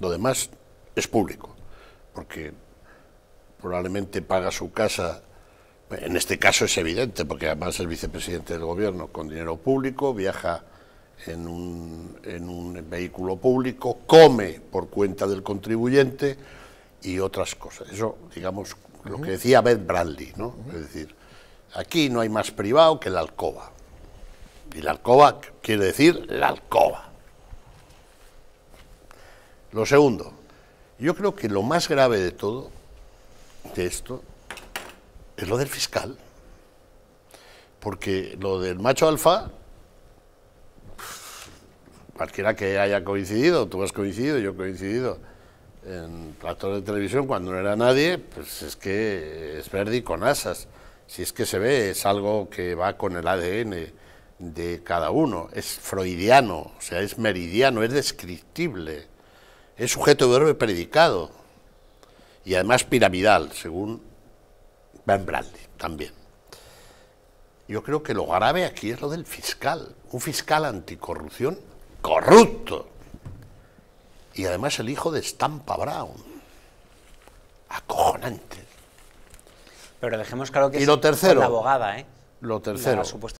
Lo demás es público, porque probablemente paga su casa, en este caso es evidente, porque además es vicepresidente del gobierno con dinero público, viaja en un, vehículo público, come por cuenta del contribuyente y otras cosas. Eso, digamos, lo que decía Beth Brandy ¿no? Es decir, aquí no hay más privado que la alcoba. Y la alcoba quiere decir la alcoba. Lo segundo, yo creo que lo más grave de todo, de esto, es lo del fiscal. Porque lo del macho alfa, cualquiera que haya coincidido, tú has coincidido, yo he coincidido en platos de televisión cuando no era nadie, pues es que es verde y con asas. Si es que se ve, es algo que va con el ADN de cada uno, es freudiano, o sea, es meridiano, es descriptible es sujeto verbo predicado, y además piramidal, según Van Brandy también. Yo creo que lo grave aquí es lo del fiscal, un fiscal anticorrupción corrupto, y además el hijo de Stampa Brown, acojonante. Pero dejemos claro que y lo tercero, la abogada, ¿eh? Lo tercero,